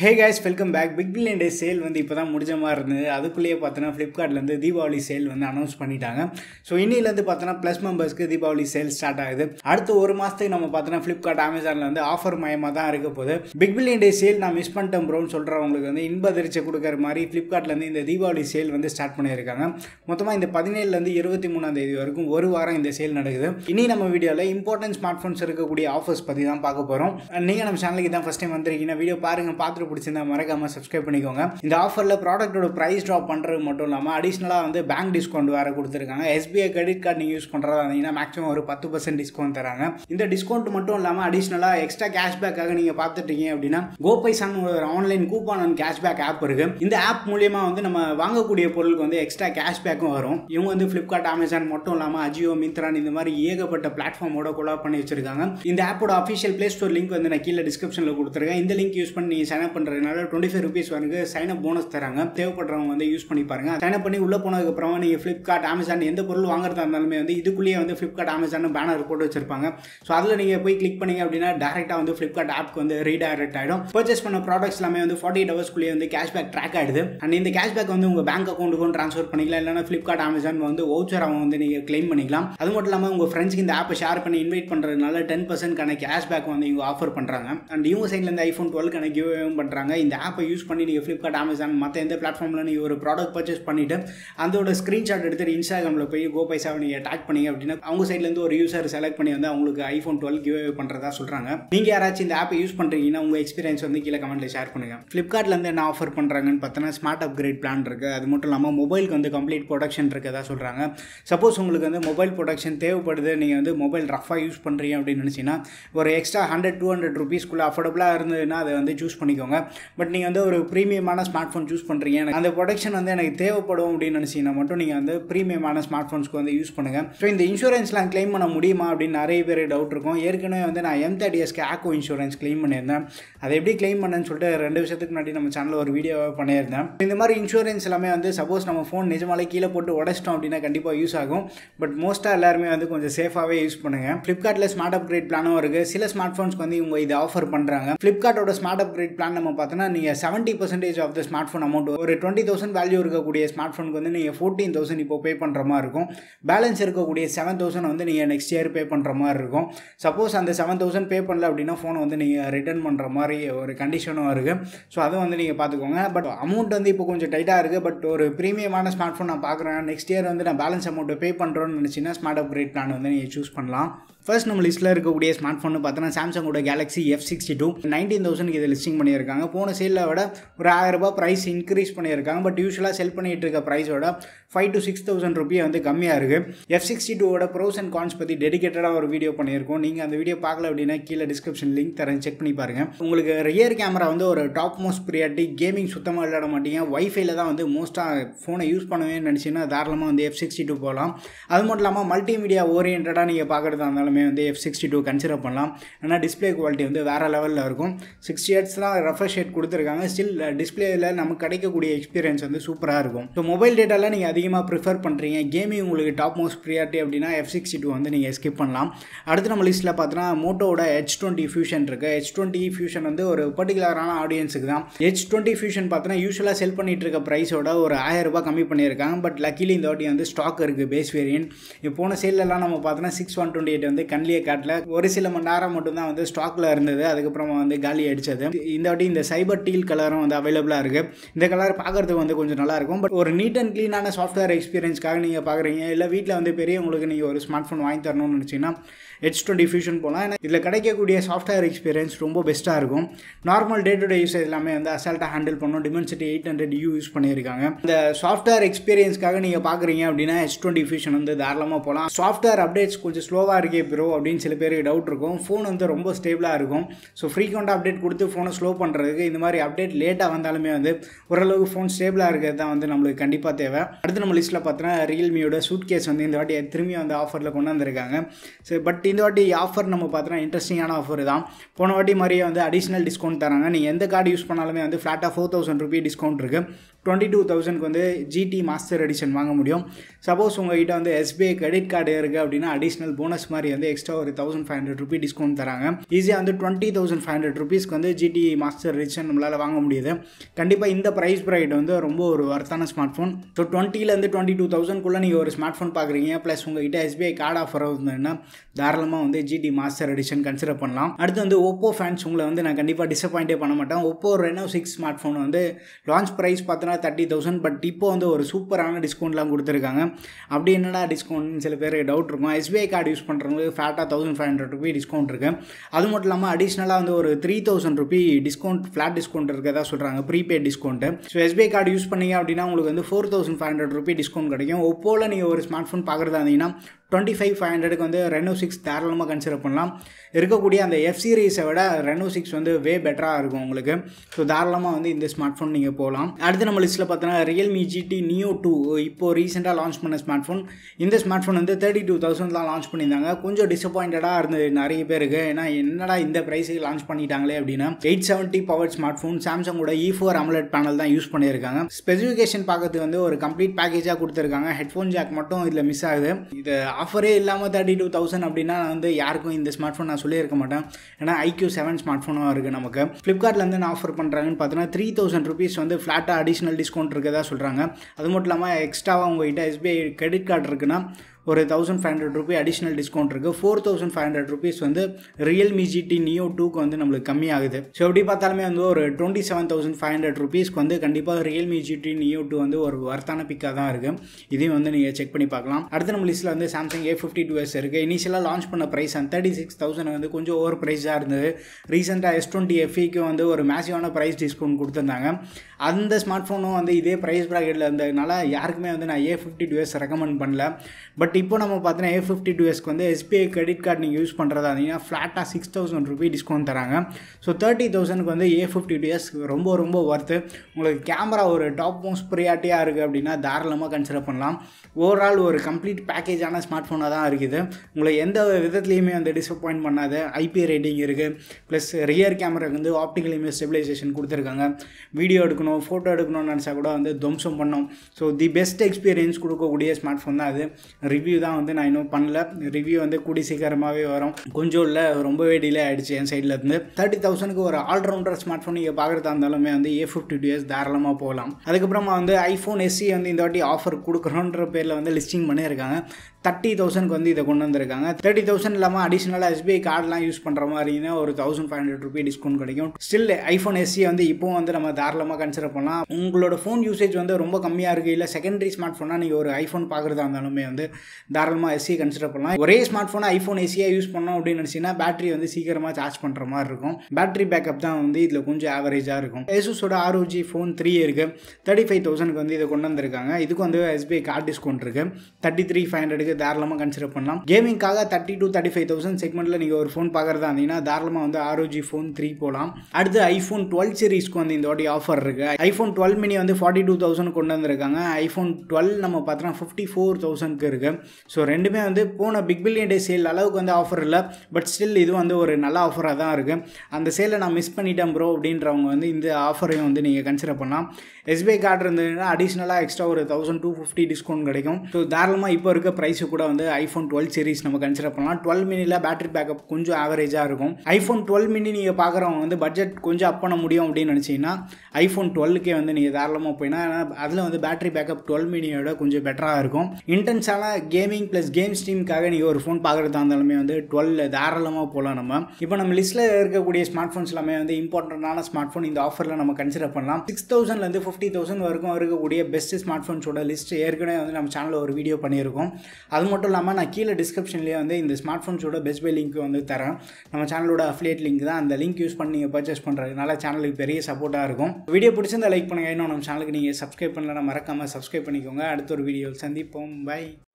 ஹே guys welcome back big billion day sale வந்து இப்போ தான் முடிஞ்ச மாதிரி இருந்தது அதுக்குள்ளேயே பார்த்தோன்னா ஃப்ளிப்கார்ட்லேருந்து தீபாவளி சேல் வந்து அனௌன்ஸ் பண்ணிட்டாங்க ஸோ இன்னிலேருந்து பார்த்தோன்னா ப்ளஸ் மெம்பர்ஸ்க்கு தீபாவளி சேல் ஸ்டார்ட் ஆகுது அடுத்த ஒரு மாதத்துக்கு நம்ம பார்த்தோன்னா ஃப்ளிப்கார்ட் அமேசானில் வந்து ஆஃபர் மயமாக தான் இருக்க போகுது பிக் பில்லியன் டே சேல் நான் மிஸ் பண்ணிட்டேன் ப்ரோன்னு சொல்கிறவங்களுக்கு வந்து இன்பதிர்ச்சி கொடுக்குற மாதிரி ஃப்ளிப்கார்ட்லேருந்து இந்த தீபாவளி சேல் வந்து ஸ்டார்ட் பண்ணியிருக்காங்க மொத்தமாக இந்த பதினேழுலேருந்து இருபத்தி மூணாம் தேதி வரைக்கும் ஒரு வாரம் இந்த சேல் நடக்குது இனி நம்ம வீடியோவில் இம்பார்ட்டன்ட் ஸ்மார்ட் ஃபோன்ஸ் இருக்கக்கூடிய ஆஃபர்ஸ் பற்றி தான் பார்க்க போகிறோம் நீங்கள் நம்ம சேனலுக்கு தான் ஃபஸ்ட் டைம் வந்திருக்கீங்கன்னா வீடியோ பாருங்கள் பார்த்துட்டு ஆஃபர் பிடிச்சிருந்தா மறக்காமல் சப்ஸ்கிரைப் பண்ணிக்கோங்க இந்த ஆஃபரில் ப்ராடக்ட்டோட ப்ரைஸ் ட்ராப் பண்ணுறது மட்டும் இல்லாமல் அடிஷ்னலாக வந்து பேங்க் டிஸ்கவுண்ட் வேறு கொடுத்துருக்காங்க எஸ்பிஐ கிரெடிட் கார்டு நீங்கள் யூஸ் பண்ணுறதா இருந்தீங்கன்னா மேக்ஸிமம் ஒரு பத்து பர்சன்ட் டிஸ்கவுண்ட் தராங்க இந்த டிஸ்கவுண்ட் மட்டும் இல்லாமல் அடிஷ்னலாக எக்ஸ்ட்ரா கேஷ்பேக்காக நீங்கள் பார்த்துட்டீங்க அப்படின்னா கோபை கோபைசான் ஒரு online coupon and cashback app இருக்குது இந்த ஆப் மூலியமாக வந்து நம்ம வாங்கக்கூடிய பொருளுக்கு வந்து எக்ஸ்ட்ரா கேஷ்பேக்கும் வரும் இவங்க வந்து ஃப்ளிப்கார்ட் அமேசான் மட்டும் இல்லாமல் அஜியோ மித்ரான் இந்த மாதிரி ஏகப்பட்ட பிளாட்ஃபார்மோட கொலாப் பண்ணி வச்சிருக்காங்க இந்த ஆப்போட அஃபிஷியல் பிளே ஸ்டோர் லிங்க் வந்து நான் கீழே டிஸ்கிரிப்ஷனில் கொடுத்துருக்கேன் இந்த லிங்க் யூஸ் பண்ணி நீங்கள் சைன் பண்ணுறதுனால டுவெண்ட்டி ஃபைவ் ருபீஸ் வரைக்கும் சைன் அப் போனஸ் தராங்க தேவைப்படுறவங்க வந்து யூஸ் பண்ணி பாருங்க சைன் அப் பண்ணி உள்ளே போனதுக்கப்புறம் நீங்கள் ஃப்ளிப்கார்ட் அமேசான் எந்த பொருள் வாங்குறதா இருந்தாலுமே வந்து இதுக்குள்ளேயே வந்து ஃப்ளிப்கார்ட் அமேசான் பேனர் போட்டு வச்சிருப்பாங்க ஸோ அதில் நீங்கள் போய் கிளிக் பண்ணிங்க அப்படின்னா டேரெக்டாக வந்து ஃப்ளிப்கார்ட் ஆப்க்கு வந்து ரீடைரக்ட் ஆகிடும் பர்ச்சேஸ் பண்ண ப்ராடக்ட்ஸ் எல்லாமே வந்து ஃபார்ட்டி எயிட் ஹவர்ஸ்க்குள்ளேயே வந்து கேஷ்பேக் ட்ராக் ஆகிடுது அண்ட் இந்த கேஷ்பேக் வந்து உங்கள் பேங்க் அக்கௌண்ட்டுக்கும் ட்ரான்ஸ்ஃபர் பண்ணிக்கலாம் இல்லைனா ஃப்ளிப்கார்ட் அமேசான் வந்து ஓச்சர் அவங்க வந்து நீங்கள் கிளைம் பண்ணிக்கலாம் அது மட்டும் இல்லாமல் உங்கள் ஃப்ரெண்ட்ஸ்க்கு இந்த ஆப்பை ஷேர் பண்ணி இன்வைட் பண்ணுறதுனால டென் கேஷ் கேஷ்பேக் வந்து இவங்க ஆஃபர் பண்ணுறாங்க அண்ட் இவங்க சைட்லேருந்து ஐஃபோன் டுவெல் கிவ்வேவும் பண்ணுறாங்க இந்த ஆப்பை யூஸ் பண்ணி நீங்கள் ஃப்ளிப்கார்ட் அமேசான் மற்ற எந்த பிளாட்ஃபார்மில் நீங்கள் ஒரு ப்ராடக்ட் பர்ச்சேஸ் பண்ணிவிட்டு அதோட ஸ்க்ரீன்ஷாட் எடுத்துகிட்டு இன்ஸ்டாகிராமில் போய் கோ பைசாவை நீங்கள் டேக் பண்ணீங்க அப்படின்னா அவங்க சைட்லேருந்து ஒரு யூசர் செலக்ட் பண்ணி வந்து அவங்களுக்கு ஐஃபோன் டுவெல் கிவ் அவே பண்ணுறதா சொல்கிறாங்க நீங்கள் யாராச்சும் இந்த ஆப்பை யூஸ் பண்ணுறீங்கன்னா உங்கள் எக்ஸ்பீரியன்ஸ் வந்து கீழே கமெண்ட்டில் ஷேர் பண்ணுங்கள் ஃப்ளிப்கார்ட்லேருந்து என்ன ஆஃபர் பண்ணுறாங்கன்னு பார்த்தோன்னா ஸ்மார்ட் அப்கிரேட் பிளான் இருக்குது அது மட்டும் இல்லாமல் மொபைலுக்கு வந்து கம்ப்ளீட் ப்ரொடக்ஷன் இருக்கதா சொல்கிறாங்க சப்போஸ் உங்களுக்கு வந்து மொபைல் ப்ரொடக்ஷன் தேவைப்படுது நீங்கள் வந்து மொபைல் ரஃபாக யூஸ் பண்ணுறீங்க அப்படின்னு நினச்சிங்கன்னா ஒரு எக்ஸ்ட்ரா ஹண்ட்ரட் டூ ஹண்ட்ரட் ருபீஸ்க்குள்ளே அஃபோர்டபுளாக இருந்ததுன்னா அதை வந்து சூஸ் பண்ணிக்கோங்க பட் நீங்கள் வந்து ஒரு ப்ரீமியமான ஸ்மார்ட் ஃபோன் சூஸ் பண்ணுறீங்க எனக்கு அந்த ப்ரொடெக்ஷன் வந்து எனக்கு தேவைப்படும் அப்படின்னு நினச்சிங்கன்னா மட்டும் நீங்கள் வந்து ப்ரீமியமான ஸ்மார்ட் ஃபோன்ஸ்க்கு வந்து யூஸ் பண்ணுங்கள் ஸோ இந்த இன்சூரன்ஸ்லாம் கிளைம் பண்ண முடியுமா அப்படின்னு நிறைய பேர் டவுட் இருக்கும் ஏற்கனவே வந்து நான் எம் தேர்ட்டி எஸ்க்கு ஆக்கோ இன்சூரன்ஸ் கிளைம் பண்ணியிருந்தேன் அதை எப்படி கிளைம் பண்ணேன்னு சொல்லிட்டு ரெண்டு வருஷத்துக்கு முன்னாடி நம்ம சேனலில் ஒரு வீடியோவாக பண்ணியிருந்தேன் இந்த மாதிரி இன்சூரன்ஸ் எல்லாமே வந்து சப்போஸ் நம்ம ஃபோன் நிஜமாலே கீழே போட்டு உடச்சிட்டோம் அப்படின்னா கண்டிப்பாக யூஸ் ஆகும் பட் மோஸ்ட்டாக எல்லாருமே வந்து கொஞ்சம் சேஃபாகவே யூஸ் பண்ணுங்கள் ஃப்ளிப்கார்ட்டில் ஸ்மார்ட் அப்கிரேட் பிளானும் இருக்குது சில ஸ்மார்ட் ஃபோன்ஸ்க்கு வந்து இவங்க இதை ஆஃபர் பண்ணுறாங்க ஃப்ளிப்கார்ட்டோட ஸ்மார்ட் அப்கிரேட் பிளான் நம்ம பார்த்தோன்னா நீங்கள் seventy percentage of the smartphone amount ஒரு டுவெண்ட்டி தௌசண்ட் வேல்யூ இருக்கக்கூடிய ஸ்மார்ட் ஃபோனுக்கு வந்து நீங்கள் ஃபோர்டீன் தௌசண்ட் இப்போ பே பண்ணுற மாதிரி இருக்கும் பேலன்ஸ் இருக்கக்கூடிய செவன் தௌசண்ட் வந்து நீங்கள் நெக்ஸ்ட் இயர் பே பண்ணுற மாதிரி இருக்கும் சப்போஸ் அந்த செவன் தௌசண்ட் பே பண்ணல அப்படின்னா ஃபோனை வந்து நீங்கள் ரிட்டர்ன் பண்ணுற மாதிரி ஒரு கண்டிஷனும் இருக்குது ஸோ அதை வந்து நீங்கள் பார்த்துக்கோங்க பட் அமௌண்ட் வந்து இப்போ கொஞ்சம் டைட்டாக இருக்குது பட் ஒரு ப்ரீமியமான ஸ்மார்ட் ஃபோன் நான் பார்க்குறேன் நெக்ஸ்ட் இயர் வந்து நான் பேலன்ஸ் அமௌண்ட்டு பே பண்ணுறோன்னு நினச்சின்னா ஸ்மார்ட் அப்கிரேட் பிளான் வந்து நீங்கள் சூஸ் பண்ணலாம் ஃபர்ஸ்ட் நம்ம லிஸ்ட்டில் இருக்கக்கூடிய ஸ்மார்ட் ஃபோன் பார்த்தோன்னா சாம்சங்கோட Galaxy F sixty two nineteen தௌசண்ட்க்கு இதை லிஸ்டிங் பண்ணியிருக்காங்க போன சேலில் விட ஒரு ஆயிரரூபா ப்ரைஸ் இன்க்ரீஸ் பண்ணியிருக்காங்க பட் யூஸ்வலாக செல் பண்ணிகிட்டு இருக்க ப்ரைஸோட five to six thousand rupee வந்து கம்மியாக இருக்குது எஃப் சிக்ஸ்டி டூவோட ப்ரோஸ் அண்ட் கான்ஸ் பற்றி டெடிக்கேட்டடாக ஒரு வீடியோ பண்ணியிருக்கோம் நீங்கள் அந்த வீடியோ பார்க்கல அப்படின்னா கீழே டிஸ்கிரிப்ஷன் லிங்க் தரேன் செக் பண்ணி பாருங்கள் உங்களுக்கு ரியர் கேமரா வந்து ஒரு டாப் மோஸ்ட் ப்ரியாரிட்டி கேமிங் சுத்தமாக விளையாட மாட்டீங்க ஒய்ஃபைல தான் வந்து மோஸ்ட்டாக ஃபோனை யூஸ் பண்ணவே நினச்சிங்கன்னா தாராளமாக வந்து எஃப் சிக்ஸ்டி டூ போகலாம் அது மட்டும் இல்லாமல் மல்டிமீடியா ஓரியன்டாக நீங்கள் பார்க்குறதா இருந்தாலும் எல்லாமே வந்து எஃப் சிக்ஸ்டி டூ கன்சிடர் பண்ணலாம் ஏன்னா டிஸ்பிளே குவாலிட்டி வந்து வேறு லெவலில் இருக்கும் சிக்ஸ்டி ஹெட்ஸ் தான் ரெஃப்ரெஷ் ஷேட் கொடுத்துருக்காங்க ஸ்டில் டிஸ்பிளேயில் நமக்கு கிடைக்கக்கூடிய எக்ஸ்பீரியன்ஸ் வந்து சூப்பராக இருக்கும் ஸோ மொபைல் டேட்டாலாம் நீங்கள் அதிகமாக ப்ரிஃபர் பண்ணுறீங்க கேமிங் உங்களுக்கு டாப் மோஸ்ட் ப்ரியாரிட்டி அப்படின்னா எஃப் சிக்ஸ்டி டூ வந்து நீங்கள் ஸ்கிப் பண்ணலாம் அடுத்து நம்ம லிஸ்ட்டில் பார்த்தோன்னா மோட்டோட ஹெச் டுவெண்ட்டி ஃபியூஷன் இருக்குது ஹெச் டுவெண்ட்டி ஃபியூஷன் வந்து ஒரு பர்டிகுலரான ஆடியன்ஸுக்கு தான் ஹெச் டுவெண்ட்டி ஃபியூஷன் பார்த்தோன்னா யூஸ்வலாக செல் பண்ணிட்டு இருக்க ப்ரைஸோட ஒரு ஆயிரரூபா கம்மி பண்ணியிருக்காங்க பட் லக்கிலி இந்த வாட்டி வந்து ஸ்டாக் இருக்குது பேஸ் இப்போ போன சேல்லலாம் நம்ம பார்த்தோன்னா சிக்ஸ் ஒன் டுவெண்ட்டி எயிட் வந்து கண்ணிலேயே காட்டல ஒரு சில மணி நேரம் மட்டும்தான் வந்து ஸ்டாக்ல இருந்தது அதுக்கப்புறமா வந்து காலி அடிச்சது இந்த வாட்டி இந்த சைபர் டீல் கலரும் வந்து அவைலபிளாக இருக்குது இந்த கலர் பார்க்கறதுக்கு வந்து கொஞ்சம் நல்லா இருக்கும் பட் ஒரு நீட் அண்ட் க்ளீனான சாஃப்ட்வேர் எக்ஸ்பீரியன்ஸ்க்காக நீங்கள் பார்க்குறீங்க இல்லை வீட்டில் வந்து பெரியவங்களுக்கு நீங்கள் ஒரு ஸ்மார்ட் ஃபோன் வாங்கி தரணும்னு நினச்சிங்கன்னா ஹெச் டு டிஃபியூஷன் போகலாம் ஏன்னா இதில் கிடைக்கக்கூடிய சாஃப்ட்வேர் எக்ஸ்பீரியன்ஸ் ரொம்ப பெஸ்ட்டாக இருக்கும் normal day to day use எல்லாமே வந்து அசால்ட்டாக ஹேண்டில் பண்ணணும் Dimensity eight hundred U use பண்ணியிருக்காங்க இந்த சாஃப்ட்வேர் எக்ஸ்பீரியன்ஸ்க்காக நீங்கள் பார்க்குறீங்க அப்படின்னா ஹெச் டுவெண்ட்டி ஃபியூஷன் வந்து தாராளமாக போகலாம் சாஃப்ட்வேர் அப்டேட்ஸ் கொஞ்சம் ஸ்லோவாக இருக்கே ப்ரோ அப்படின்னு சில பேருக்கு டவுட் இருக்கும் ஃபோன் வந்து ரொம்ப ஸ்டேபிளாக இருக்கும் ஸோ ஃப்ரீக்வெண்ட்டாக அப்டேட் கொடுத்து ஃபோனை ஸ்லோ பண்ணுறதுக்கு இந்த மாதிரி அப்டேட் லேட்டாக வந்தாலுமே வந்து ஓரளவுக்கு ஃபோன் ஸ்டேபிளாக இருக்கிறது தான் வந்து நம்மளுக்கு கண்டிப்பாக தேவை அடுத்து நம்ம லிஸ்ட்டில் பார்த்தோன்னா ரியல்மியோட சூட் கேஸ் வந்து இந்த வாட்டி திரும்பி வந்து ஆஃபரில் கொண்டு வந்திருக்காங்க ஸோ பட் இந்த வாட்டி ஆஃபர் நம்ம பார்த்தோன்னா இன்ட்ரெஸ்டிங்கான ஆஃபர் தான் போன வாட்டி மாதிரியே வந்து அடிஷ்னல் டிஸ்கவுண்ட் தராங்க நீங்கள் எந்த கார்டு யூஸ் பண்ணாலுமே வந்து ஃப்ளாட்டாக ஃபோர் தௌசண்ட் ருபீ டிஸ்கவுண்ட் இருக்குது டுவெண்ட்டி டூ தௌசண்ட்க்கு வந்து ஜிடி மாஸ்டர் எடிஷன் வாங்க முடியும் சப்போஸ் உங்ககிட்ட வந்து எஸ்பிஐ கிரெடிட் கார்டு இருக்குது அப்படின்னா அடிஷ்னல் போனஸ் மாதிரி வந்து எக்ஸ்ட்ரா ஒரு thousand five hundred rupee discount தராங்க ஈஸியாக வந்து டுவெண்ட்டி தௌசண்ட் ஃபைவ் ஹண்ட்ரட் ருபீஸ்க்கு வந்து ஜிடி மாஸ்டர் எடிஷன் நம்மளால் வாங்க முடியுது கண்டிப்பாக இந்த ப்ரைஸ் ப்ரைட் வந்து ரொம்ப ஒரு வர்த்தான ஸ்மார்ட் ஃபோன் ஸோ டுவெண்ட்டிலேருந்து டுவெண்ட்டி டூ தௌசண்ட்குள்ளே நீங்கள் ஒரு ஸ்மார்ட் ஃபோன் பார்க்குறீங்க ப்ளஸ் உங்ககிட்ட எஸ்பிஐ கார்டு ஆஃபர் இருந்ததுன்னா தாராளமாக வந்து ஜிடி மாஸ்டர் எடிஷன் கன்சிடர் பண்ணலாம் அடுத்து வந்து ஓப்போ ஃபேன்ஸ் உங்களை வந்து நான் கண்டிப்பாக டிசப்பாயிண்டே பண்ண மாட்டேன் Oppo Reno six smartphone வந்து லான்ச் ப்ரைஸ் பார்த்தோன்னா நார்மலாக தேர்ட்டி தௌசண்ட் பட் இப்போ வந்து ஒரு சூப்பரான டிஸ்கவுண்ட்லாம் கொடுத்துருக்காங்க அப்படி என்னடா டிஸ்கவுண்ட்னு சில பேர் டவுட் இருக்கும் எஸ்பிஐ கார்டு யூஸ் பண்ணுறவங்களுக்கு ஃபேட்டாக thousand five hundred rupee discount இருக்குது அது மட்டும் இல்லாமல் அடிஷ்னலாக வந்து ஒரு three thousand rupee discount flat discount இருக்கிறதா சொல்கிறாங்க prepaid discount so SBI card use பண்ணீங்க அப்படின்னா உங்களுக்கு வந்து four thousand five hundred rupee discount கிடைக்கும் ஒப்போவில் நீங்கள் ஒரு ஸ்மார்ட் ஃபோன் பார்க்குறதா இருந்தீங்கன்னா டுவெண்ட்டி ஃபைவ் ஃபைவ் ஹண்ட்ரடுக்கு வந்து ரெனோ சிக்ஸ் தாராளமாக கன்சிடர் பண்ணலாம் இருக்கக்கூடிய அந்த எஃப் சீரீஸை விட ரெனோ சிக்ஸ் வந்து வே பெட்டராக இருக்கும் உங்களுக்கு ஸோ தாராளமாக வந்து இந்த ஸ்மார்ட் ஃபோன் நீங்கள் போகலாம் அடுத்து நம்ம லிஸ்ட்டில் பார்த்தோன்னா ரியல்மி ஜிடி நியோ டூ இப்போது ரீசெண்டாக லான்ச் பண்ண ஸ்மார்ட் ஃபோன் இந்த ஸ்மார்ட் ஃபோன் வந்து தேர்ட்டி டூ தௌசண்ட் தான் லான்ச் பண்ணியிருந்தாங்க கொஞ்சம் டிசப்பாயின்டாக இருந்தது நிறைய பேருக்கு ஏன்னா என்னடா இந்த ப்ரைஸுக்கு லான்ச் பண்ணிட்டாங்களே அப்படின்னா eight seventy power smartphone சாம்சங்கோட இ ஃபோர் அமலட் பேனல் தான் யூஸ் பண்ணியிருக்காங்க ஸ்பெசிஃபிகேஷன் பார்க்கறது வந்து ஒரு கம்ப்ளீட் பேக்கேஜாக கொடுத்துருக்காங்க ஹெட்ஃபோன் ஜாக் மட்டும் இதில் மிஸ் ஆகுது இது ஆஃபரே இல்லாமல் தேர்ட்டி டூ தௌசண்ட் அப்படின்னா வந்து யாருக்கும் இந்த ஸ்மார்ட் ஃபோன் நான் சொல்லியிருக்க மாட்டேன் ஏன்னா ஐக்யூ செவன் ஸ்மார்ட் ஃபோனாக இருக்குது நமக்கு ஃப்ளிப்கார்ட்லேருந்து நான் ஆஃபர் பண்ணுறாங்கன்னு பார்த்தோன்னா த்ரீ தௌசண்ட் ருபீஸ் வந்து ஃப்ளாட்டாக அடிஷ்னல் டிஸ்கவுண்ட் இருக்கதா சொல்கிறாங்க அது மட்டும் இல்லாமல் எக்ஸ்ட்ராவாக உங்கள்கிட்ட எஸ்பிஐ கிரெடிட் கார்டு இருக்குன்னா ஒரு thousand five hundred rupee additional discount இருக்குது four thousand five hundred rupees வந்து ரியல்மி ஜிடி நியோ டூக்கு வந்து நம்மளுக்கு கம்மியாகுது ஸோ எப்படி பார்த்தாலுமே வந்து ஒரு twenty seven thousand five hundred ருபீஸ்க்கு வந்து கண்டிப்பாக ரியல்மி ஜிடி நியோ டூ வந்து ஒரு வர்த்தான பிக்காக தான் இருக்குது இதையும் வந்து நீங்கள் செக் பண்ணி பார்க்கலாம் அடுத்து நம்ம லிஸ்ட்டில் வந்து Samsung A fifty two S இருக்குது இனிஷியலாக லான்ச் பண்ண ப்ரைஸ் அந்த தேர்ட்டி சிக்ஸ் தௌசண்ட் வந்து கொஞ்சம் ஓவர் ப்ரைஸாக இருந்தது ரீசெண்டாக எஸ் டுவெண்ட்டி எஃப்இக்கு வந்து ஒரு மேசிவான ப்ரைஸ் டிஸ்கவுண்ட் கொடுத்துருந்தாங்க அந்த ஸ்மார்ட் ஃபோனும் வந்து இதே ப்ரைஸ் ப்ராக்கெட்டில் இருந்ததுனால யாருக்குமே வந்து நான் A fifty two S recommend பண்ணல பட் பட் இப்போ நம்ம பார்த்தீங்கன்னா ஏ ஃபிஃப்டி டூஎஸ்க்கு வந்து எஸ்பிஐ கிரெடிட் கார்டு நீங்கள் யூஸ் பண்ணுறதா இருந்தீங்கன்னா ஃப்ளாட்டாக சிக்ஸ் தௌசண்ட் ருபீ டிஸ்கவுண்ட் தராங்க ஸோ தேர்ட்டி தௌசண்ட்க்கு வந்து ஏ ஃபிஃப்டி டூ எஸ் ரொம்ப ரொம்ப ஒர்த்து உங்களுக்கு கேமரா ஒரு டாப் மோஸ்ட் ப்ரியாரிட்டியாக இருக்குது அப்படின்னா தாராளமாக கன்சிடர் பண்ணலாம் ஓவரால் ஒரு கம்ப்ளீட் பேக்கேஜான ஸ்மார்ட் ஃபோனாக தான் இருக்குது உங்களை எந்த விதத்துலையுமே வந்து டிசப்பாயிண்ட் பண்ணாத ஐபி ரேட்டிங் இருக்குது ப்ளஸ் ரியர் கேமராக்கு வந்து ஆப்டிக்கல் இமேஜ் ஸ்டெபிலைசேஷன் கொடுத்துருக்காங்க வீடியோ எடுக்கணும் ஃபோட்டோ எடுக்கணும்னு நினச்சா கூட வந்து துவம்சம் பண்ணோம் ஸோ தி பெஸ்ட் எக்ஸ்பீரியன்ஸ் கொடுக்கக்கூடிய ஸ்மார்ட் ஃபோன் தான் அது ரிவ்யூ தான் வந்து நான் இன்னும் பண்ணல ரிவ்யூ வந்து கூடி சீக்கிரமாகவே வரும் கொஞ்சம் இல்லை ரொம்பவே டிலே ஆகிடுச்சு என் சைட்லேருந்து தேர்ட்டி தௌசண்ட்க்கு ஒரு ஆல்ரவுண்டர் ஸ்மார்ட் ஃபோன் நீங்கள் பார்க்குறதா இருந்தாலுமே வந்து ஏ ஃபிஃப்டி டூ இயர்ஸ் தாராளமாக போகலாம் அதுக்கப்புறமா வந்து ஐஃபோன் எஸ்சி வந்து இந்த வாட்டி ஆஃபர் கொடுக்குறோன்ற பேரில் வந்து லிஸ்டிங் பண்ணியிருக்காங்க தேர்ட்டி தௌசண்ட்க்கு வந்து இதை கொண்டு வந்திருக்காங்க தேர்ட்டி தௌசண்ட் இல்லாமல் அடிஷனலாக எஸ்பிஐ கார்டெலாம் யூஸ் பண்ணுற மாதிரினா ஒரு thousand five hundred rupee discount கிடைக்கும் ஸ்டில் ஐஃபோன் எஸ்சி வந்து இப்போ வந்து நம்ம தாராளமாக கன்சிடர் பண்ணலாம் உங்களோட ஃபோன் யூசேஜ் வந்து ரொம்ப கம்மியாக இருக்குது இல்லை செகண்டரி ஸ்மார்ட் ஃபோனாக நீங்கள் ஒரு ஐஃபோன் பார்க்குறதா இருந்தாலுமே வந்து தாராளமாக எஸ்சியை கன்சிடர் பண்ணலாம் ஒரே ஸ்மார்ட் ஃபோனை ஐஃபோன் எஸ்சியாக யூஸ் பண்ணோம் அப்படின்னு நினச்சிங்கன்னா பேட்டரி வந்து சீக்கிரமாக சார்ஜ் பண்ணுற மாதிரி இருக்கும் பேட்டரி பேக்கப் தான் வந்து இதில் கொஞ்சம் ஆவரேஜாக இருக்கும் ஏசூஸோட ஆர்ஓஜி ஃபோன் த்ரீ இருக்குது தேர்ட்டி ஃபைவ் தௌசண்ட்க்கு வந்து இதை கொண்டு வந்திருக்காங்க இதுக்கு வந்து எஸ்பிஐ கார்டு டிஸ்கவுண்ட் இருக்குது தேர்ட்டி த்ரீ ஃபைவ் ஹண்ட்ரடுக்கு தாராளமாக கன்சிடர் பண்ணலாம் கேமிங்காக thirty two thirty five thousand செக்மெண்ட்டில் நீங்கள் ஒரு ஃபோன் பார்க்குறதா இருந்தீங்கன்னா தாராளமாக வந்து ஆர்ஓஜி ஃபோன் த்ரீ போகலாம் அடுத்து ஐஃபோன் டுவெல் சீரீஸ்க்கு வந்து இந்த வாட்டி ஆஃபர் இருக்குது ஐஃபோன் டுவெல் மினி வந்து ஃபார்ட்டி டூ தௌசண்ட் கொண்டு வந்திருக்காங்க ஐஃபோன் டுவெல் நம்ம பார்த்தோன்னா ஃபிஃப்டி ஃபோர் தௌசண்ட்க்கு இருக்குது ஸோ ரெண்டுமே வந்து போன பிக் பில்லியன் டே சேல் அளவுக்கு வந்து ஆஃபர் இல்லை பட் ஸ்டில் இது வந்து ஒரு நல்ல ஆஃபராக தான் இருக்குது அந்த சேலை நான் மிஸ் பண்ணிட்டேன் ப்ரோ அப்படின்றவங்க வந்து இந்த ஆஃபரையும் வந்து நீங்கள் கன்சிடர் பண்ணலாம் எஸ்பிஐ கார்டு இருந்ததுன்னா அடிஷ்னலாக எக்ஸ்ட்ரா ஒரு தௌசண்ட் டூ ஃபிஃப்டி டிஸ்கவுண்ட் கிடைக்கும் ஸோ தாராளமாக இப்போ இருக்க ப்ரைஸு கூட வந்து ஐஃபோன் டுவெல் சீரிஸ் நம்ம கன்சிடர் பண்ணலாம் டுவெல் மினியில் பேட்டரி பேக்கப் கொஞ்சம் ஆவரேஜாக இருக்கும் ஐஃபோன் டுவெல் மினி நீங்கள் பார்க்குறவங்க வந்து பட்ஜெட் கொஞ்சம் அப் பண்ண முடியும் அப்படின்னு நினச்சிங்கன்னா ஐஃபோன் டுவெல்லுக்கே வந்து நீங்கள் தாராளமாக போயினா அதில் வந்து பேட்டரி பேக்கப் டுவெல் மினியோட கொஞ்சம் பெட்டராக இருக்கும் இன்டென்ஸான கேமிங் ப்ளஸ் கேம் ஸ்ட்ரீமுக்காக நீங்கள் ஒரு ஃபோன் பார்க்குறதா இருந்தாலுமே வந்து டுவெல் தாராளமாக போகலாம் நம்ம இப்போ நம்ம லிஸ்ட்டில் இருக்கக்கூடிய ஸ்மார்ட் ஃபோன்ஸ் எல்லாமே வந்து இம்பார்ட்டண்ட்டான ஸ்மார்ட் ஃபோன் இந்த ஆஃபரில் நம்ம கன்சிடர் பண்ணலாம் சிக்ஸ் தௌசண்ட்லேருந்து ஃபிஃப்டி தௌசண்ட் வரைக்கும் இருக்கக்கூடிய பெஸ்ட் ஸ்மார்ட் ஃபோன்ஸோட லிஸ்ட் ஏற்கனவே வந்து நம்ம சேனலில் ஒரு வீடியோ பண்ணியிருக்கோம் அது மட்டும் இல்லாமல் நான் கீழே டிஸ்கிரிப்ஷன்லேயே வந்து இந்த ஸ்மார்ட் ஃபோன்ஸோட பெஸ்ட் பை லிங்க் வந்து தரேன் நம்ம சேனலோட அஃபிலியேட் லிங்க் தான் அந்த லிங்க் யூஸ் பண்ணி நீங்கள் பர்ச்சேஸ் பண்ணுறதுனால சேனலுக்கு பெரிய சப்போர்ட்டாக இருக்கும் வீடியோ பிடிச்சிருந்தா லைக் பண்ணுங்கள் இன்னும் நம்ம சேனலுக்கு நீங்கள் சப்ஸ்கிரைப் பண்ணலாம் மறக்காமல் சப்ஸ்கிரைப் பண்ணிக்கோங்க அடுத்த ஒரு வீடியோவில் சந்திப்போம் பை